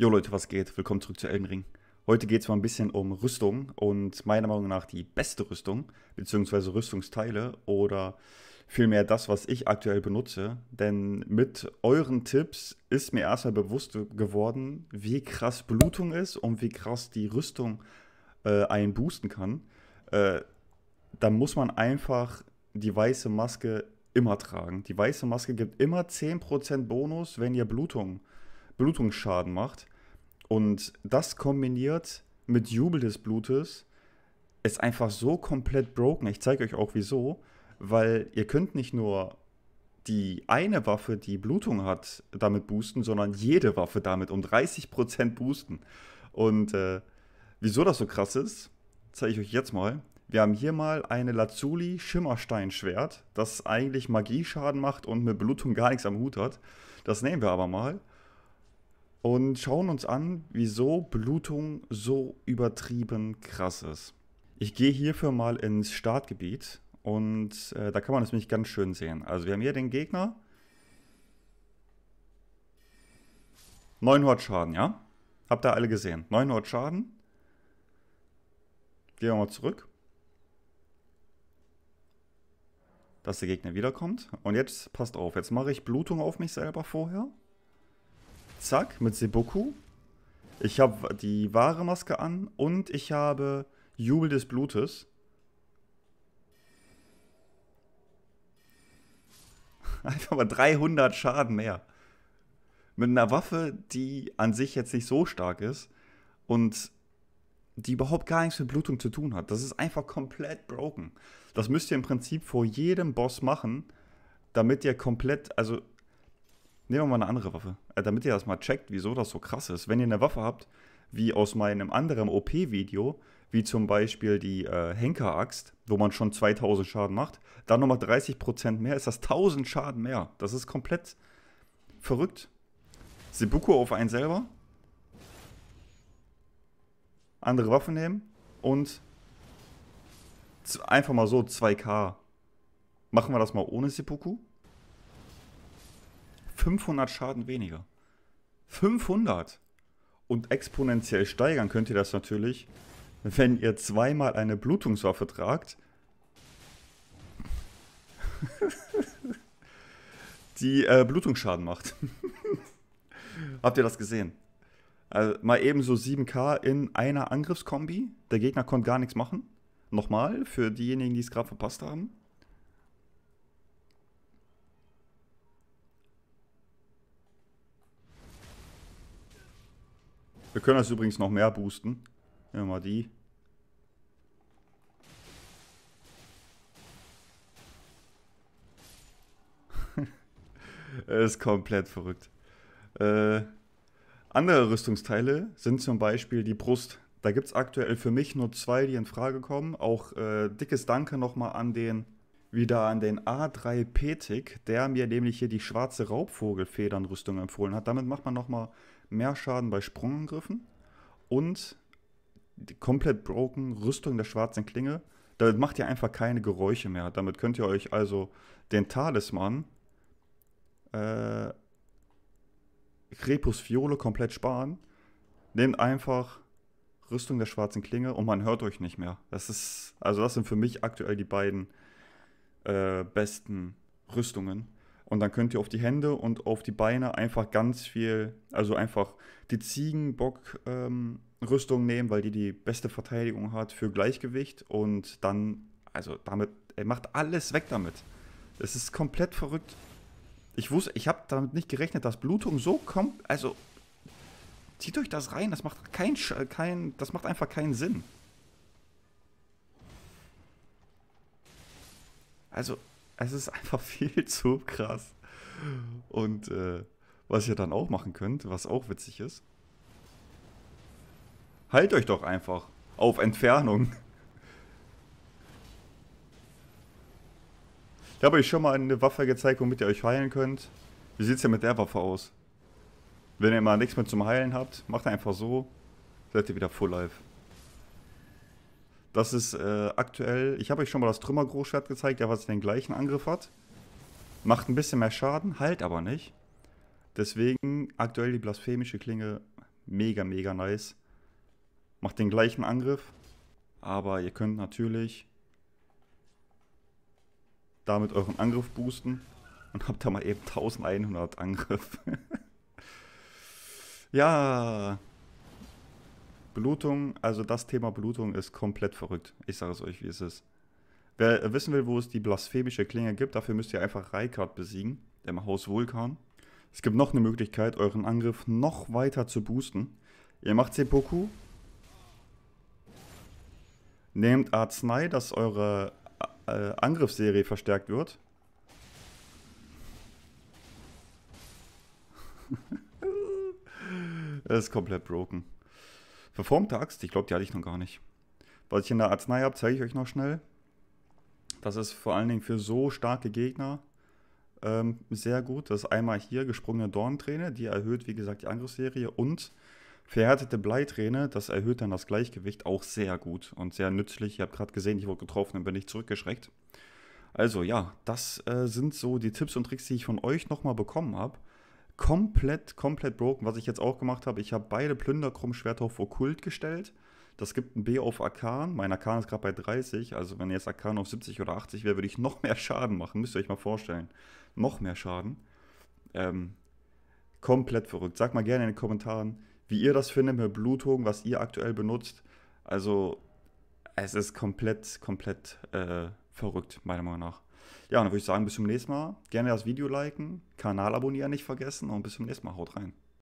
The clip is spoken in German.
Jo Leute, was geht? Willkommen zurück zu Elden Ring. Heute geht es mal ein bisschen um Rüstung und meiner Meinung nach die beste Rüstung, beziehungsweise Rüstungsteile oder vielmehr das, was ich aktuell benutze. Denn mit euren Tipps ist mir erstmal bewusst geworden, wie krass Blutung ist und wie krass die Rüstung äh, einen boosten kann. Äh, da muss man einfach die weiße Maske immer tragen. Die weiße Maske gibt immer 10% Bonus, wenn ihr Blutung äh, Blutungsschaden macht. Und das kombiniert mit Jubel des Blutes ist einfach so komplett broken. Ich zeige euch auch wieso, weil ihr könnt nicht nur die eine Waffe, die Blutung hat, damit boosten, sondern jede Waffe damit um 30% boosten. Und äh, wieso das so krass ist, zeige ich euch jetzt mal. Wir haben hier mal eine Lazuli Schimmersteinschwert, das eigentlich Magieschaden macht und mit Blutung gar nichts am Hut hat. Das nehmen wir aber mal und schauen uns an, wieso Blutung so übertrieben krass ist. Ich gehe hierfür mal ins Startgebiet und äh, da kann man es nämlich ganz schön sehen. Also wir haben hier den Gegner. 900 Schaden, ja? Habt ihr alle gesehen. 900 Schaden. Gehen wir mal zurück. Dass der Gegner wiederkommt. Und jetzt passt auf, jetzt mache ich Blutung auf mich selber vorher. Zack, mit Seboku. Ich habe die wahre Maske an und ich habe Jubel des Blutes. Einfach mal 300 Schaden mehr. Mit einer Waffe, die an sich jetzt nicht so stark ist und die überhaupt gar nichts mit Blutung zu tun hat. Das ist einfach komplett broken. Das müsst ihr im Prinzip vor jedem Boss machen, damit ihr komplett, also Nehmen wir mal eine andere Waffe. Äh, damit ihr das mal checkt, wieso das so krass ist. Wenn ihr eine Waffe habt, wie aus meinem anderen OP-Video, wie zum Beispiel die äh, Henker-Axt, wo man schon 2000 Schaden macht, dann nochmal 30% mehr, ist das 1000 Schaden mehr. Das ist komplett verrückt. Sebuko auf einen selber. Andere Waffe nehmen und einfach mal so 2k. Machen wir das mal ohne Seppuku. 500 Schaden weniger. 500! Und exponentiell steigern könnt ihr das natürlich, wenn ihr zweimal eine Blutungswaffe tragt. die äh, Blutungsschaden macht. Habt ihr das gesehen? Also mal eben so 7k in einer Angriffskombi. Der Gegner konnte gar nichts machen. Nochmal, für diejenigen, die es gerade verpasst haben. Wir können das übrigens noch mehr boosten. Nehmen wir mal die. ist komplett verrückt. Äh, andere Rüstungsteile sind zum Beispiel die Brust. Da gibt es aktuell für mich nur zwei, die in Frage kommen. Auch äh, dickes Danke nochmal an den, wieder an den A3 Petik, der mir nämlich hier die schwarze Raubvogelfedernrüstung empfohlen hat. Damit macht man nochmal mehr Schaden bei Sprungangriffen und die komplett broken Rüstung der schwarzen Klinge. Damit macht ihr einfach keine Geräusche mehr. Damit könnt ihr euch also den Talisman äh, Krepus Fiole komplett sparen. Nehmt einfach Rüstung der schwarzen Klinge und man hört euch nicht mehr. Das ist, also das sind für mich aktuell die beiden äh, besten Rüstungen. Und dann könnt ihr auf die Hände und auf die Beine einfach ganz viel, also einfach die Ziegenbock-Rüstung ähm, nehmen, weil die die beste Verteidigung hat für Gleichgewicht. Und dann, also damit, er macht alles weg damit. Es ist komplett verrückt. Ich wusste, ich habe damit nicht gerechnet, dass Blutung so kommt. Also, zieht euch das rein. Das macht, kein, kein, das macht einfach keinen Sinn. Also, es ist einfach viel zu krass. Und äh, was ihr dann auch machen könnt, was auch witzig ist, halt euch doch einfach auf Entfernung. Ich habe euch schon mal eine Waffe gezeigt, womit ihr euch heilen könnt. Wie sieht es denn mit der Waffe aus? Wenn ihr mal nichts mehr zum Heilen habt, macht einfach so, seid ihr wieder Full Life. Das ist äh, aktuell, ich habe euch schon mal das Trümmergroßschwert gezeigt, der was den gleichen Angriff hat. Macht ein bisschen mehr Schaden, halt aber nicht. Deswegen aktuell die blasphemische Klinge mega, mega nice. Macht den gleichen Angriff, aber ihr könnt natürlich damit euren Angriff boosten und habt da mal eben 1100 Angriff. ja, Blutung, also das Thema Blutung ist komplett verrückt. Ich sage es euch, wie es ist. Wer wissen will, wo es die blasphemische Klinge gibt, dafür müsst ihr einfach Raikard besiegen, dem Haus Vulkan. Es gibt noch eine Möglichkeit, euren Angriff noch weiter zu boosten. Ihr macht Seppoku. Nehmt Arznei, dass eure äh, Angriffsserie verstärkt wird. Es ist komplett broken. Verformte Axt, ich glaube, die hatte ich noch gar nicht. Was ich in der Arznei habe, zeige ich euch noch schnell. Das ist vor allen Dingen für so starke Gegner ähm, sehr gut. Das ist einmal hier gesprungene Dornträne, die erhöht, wie gesagt, die Angriffsserie und Verhärtete Bleiträne, das erhöht dann das Gleichgewicht auch sehr gut und sehr nützlich. Ihr habt gerade gesehen, ich wurde getroffen und bin nicht zurückgeschreckt. Also ja, das äh, sind so die Tipps und Tricks, die ich von euch nochmal bekommen habe komplett, komplett broken. Was ich jetzt auch gemacht habe, ich habe beide Plünderkrummschwerter auf Okkult gestellt. Das gibt ein B auf Arkan. Mein Arkan ist gerade bei 30. Also wenn jetzt Arkan auf 70 oder 80 wäre, würde ich noch mehr Schaden machen. Müsst ihr euch mal vorstellen. Noch mehr Schaden. Ähm, komplett verrückt. Sagt mal gerne in den Kommentaren, wie ihr das findet mit Blutung, was ihr aktuell benutzt. Also es ist komplett, komplett äh, verrückt, meiner Meinung nach. Ja, dann würde ich sagen, bis zum nächsten Mal. Gerne das Video liken, Kanal abonnieren nicht vergessen und bis zum nächsten Mal. Haut rein.